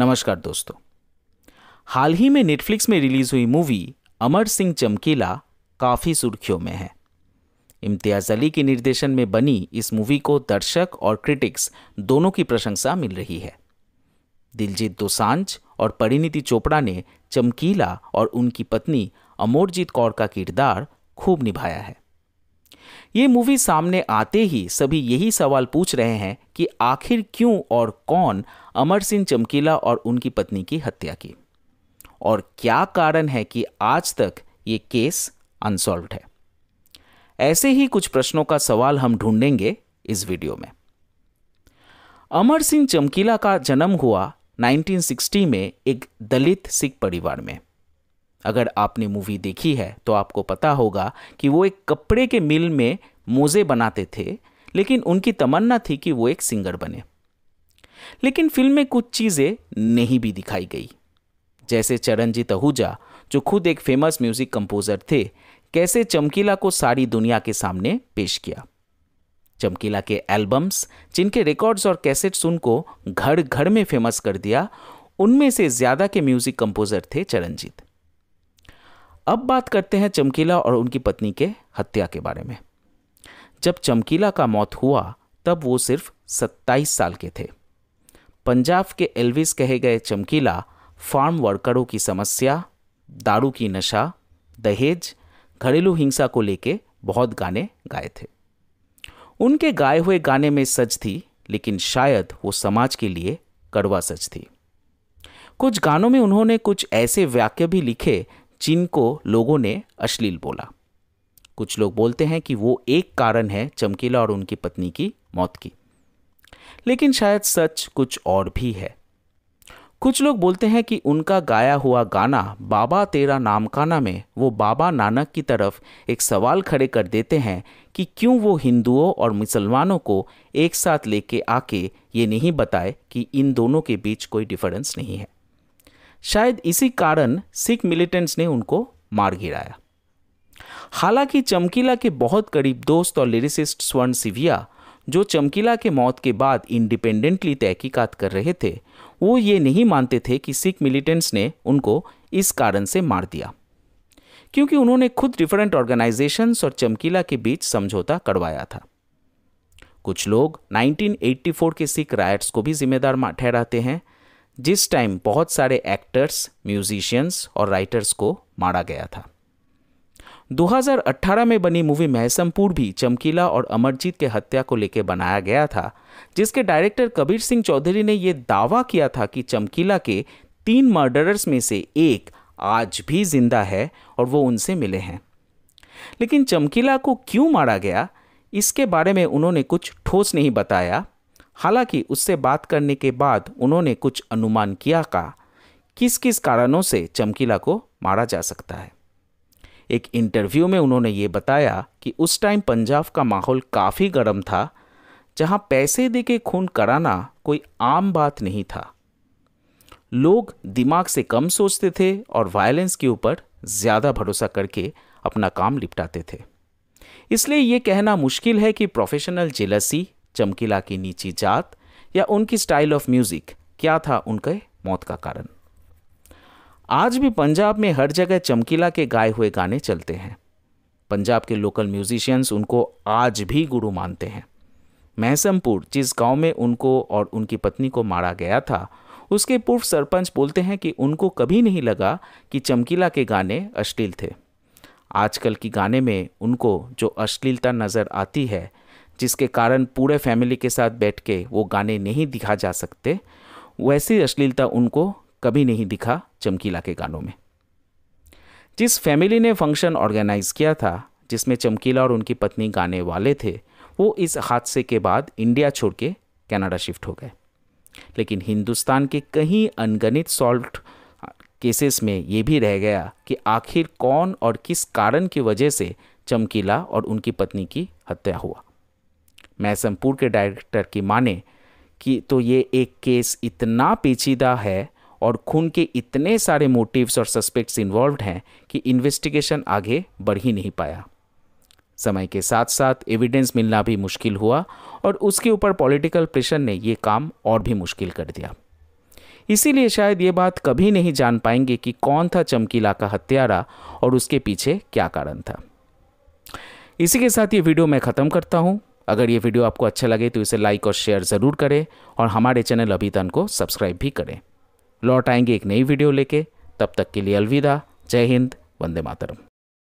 नमस्कार दोस्तों हाल ही में नेटफ्लिक्स में रिलीज हुई मूवी अमर सिंह चमकीला काफ़ी सुर्खियों में है इम्तियाज़ अली के निर्देशन में बनी इस मूवी को दर्शक और क्रिटिक्स दोनों की प्रशंसा मिल रही है दिलजीत दोसांझ और परिणीति चोपड़ा ने चमकीला और उनकी पत्नी अमोरजीत कौर का किरदार खूब निभाया है ये मूवी सामने आते ही सभी यही सवाल पूछ रहे हैं कि आखिर क्यों और कौन अमर सिंह चमकीला और उनकी पत्नी की हत्या की और क्या कारण है कि आज तक ये केस अनसॉल्व है ऐसे ही कुछ प्रश्नों का सवाल हम ढूंढेंगे इस वीडियो में अमर सिंह चमकीला का जन्म हुआ 1960 में एक दलित सिख परिवार में अगर आपने मूवी देखी है तो आपको पता होगा कि वो एक कपड़े के मिल में मोज़े बनाते थे लेकिन उनकी तमन्ना थी कि वो एक सिंगर बने लेकिन फिल्म में कुछ चीज़ें नहीं भी दिखाई गई जैसे चरणजीत आहूजा जो खुद एक फेमस म्यूज़िक कंपोज़र थे कैसे चमकीला को सारी दुनिया के सामने पेश किया चमकीला के एल्बम्स जिनके रिकॉर्ड्स और कैसेट्स उनको घर घर में फेमस कर दिया उनमें से ज़्यादा के म्यूज़िक कंपोज़र थे चरणजीत अब बात करते हैं चमकीला और उनकी पत्नी के हत्या के बारे में जब चमकीला का मौत हुआ तब वो सिर्फ 27 साल के थे पंजाब के एल्विस कहे गए चमकीला फार्म वर्करों की समस्या दारू की नशा दहेज घरेलू हिंसा को लेके बहुत गाने गाए थे उनके गाए हुए गाने में सच थी लेकिन शायद वो समाज के लिए कड़वा सच थी कुछ गानों में उन्होंने कुछ ऐसे वाक्य भी लिखे जिनको लोगों ने अश्लील बोला कुछ लोग बोलते हैं कि वो एक कारण है चमकीला और उनकी पत्नी की मौत की लेकिन शायद सच कुछ और भी है कुछ लोग बोलते हैं कि उनका गाया हुआ गाना बाबा तेरा नामकाना में वो बाबा नानक की तरफ एक सवाल खड़े कर देते हैं कि क्यों वो हिंदुओं और मुसलमानों को एक साथ लेके आके ये नहीं बताए कि इन दोनों के बीच कोई डिफरेंस नहीं है शायद इसी कारण सिख मिलिटेंट्स ने उनको मार गिराया हालांकि चमकीला के बहुत करीब दोस्त और लिरिसिस्ट स्वर्ण सिविया जो चमकीला के मौत के बाद इंडिपेंडेंटली तहकीकात कर रहे थे वो ये नहीं मानते थे कि सिख मिलिटेंट्स ने उनको इस कारण से मार दिया क्योंकि उन्होंने खुद डिफरेंट ऑर्गेनाइजेशंस और चमकीला के बीच समझौता करवाया था कुछ लोग 1984 के सिख रायट्स को भी जिम्मेदार ठहराते हैं जिस टाइम बहुत सारे एक्टर्स म्यूजिशियंस और राइटर्स को मारा गया था 2018 में बनी मूवी महसमपुर भी चमकीला और अमरजीत के हत्या को लेकर बनाया गया था जिसके डायरेक्टर कबीर सिंह चौधरी ने यह दावा किया था कि चमकीला के तीन मर्डरर्स में से एक आज भी जिंदा है और वो उनसे मिले हैं लेकिन चमकीला को क्यों मारा गया इसके बारे में उन्होंने कुछ ठोस नहीं बताया हालांकि उससे बात करने के बाद उन्होंने कुछ अनुमान किया का किस किस कारणों से चमकीला को मारा जा सकता है एक इंटरव्यू में उन्होंने ये बताया कि उस टाइम पंजाब का माहौल काफ़ी गर्म था जहाँ पैसे दे के खून कराना कोई आम बात नहीं था लोग दिमाग से कम सोचते थे और वायलेंस के ऊपर ज़्यादा भरोसा करके अपना काम निपटाते थे इसलिए ये कहना मुश्किल है कि प्रोफेशनल जेलसी चमकीला की नीची जात या उनकी स्टाइल ऑफ म्यूज़िक क्या था उनके मौत का कारण आज भी पंजाब में हर जगह चमकीला के गाए हुए गाने चलते हैं पंजाब के लोकल म्यूजिशियंस उनको आज भी गुरु मानते हैं महसमपुर जिस गांव में उनको और उनकी पत्नी को मारा गया था उसके पूर्व सरपंच बोलते हैं कि उनको कभी नहीं लगा कि चमकीला के गाने अश्लील थे आजकल की गाने में उनको जो अश्लीलता नज़र आती है जिसके कारण पूरे फैमिली के साथ बैठ के वो गाने नहीं दिखा जा सकते वैसी अश्लीलता उनको कभी नहीं दिखा चमकीला के गानों में जिस फैमिली ने फंक्शन ऑर्गेनाइज किया था जिसमें चमकीला और उनकी पत्नी गाने वाले थे वो इस हादसे के बाद इंडिया छोड़ के कैनाडा शिफ्ट हो गए लेकिन हिंदुस्तान के कहीं अनगणित सॉल्ट केसेस में ये भी रह गया कि आखिर कौन और किस कारण की वजह से चमकीला और उनकी पत्नी की हत्या हुआ मैसमपुर के डायरेक्टर की माने कि तो ये एक केस इतना पेचीदा है और खून के इतने सारे मोटिव्स और सस्पेक्ट्स इन्वॉल्व हैं कि इन्वेस्टिगेशन आगे बढ़ ही नहीं पाया समय के साथ साथ एविडेंस मिलना भी मुश्किल हुआ और उसके ऊपर पॉलिटिकल प्रेशर ने ये काम और भी मुश्किल कर दिया इसीलिए शायद ये बात कभी नहीं जान पाएंगे कि कौन था चमकीला का हत्यारा और उसके पीछे क्या कारण था इसी के साथ ये वीडियो मैं ख़त्म करता हूँ अगर ये वीडियो आपको अच्छा लगे तो इसे लाइक और शेयर ज़रूर करें और हमारे चैनल अभितन को सब्सक्राइब भी करें लौट आएंगे एक नई वीडियो लेके तब तक के लिए अलविदा जय हिंद वंदे मातरम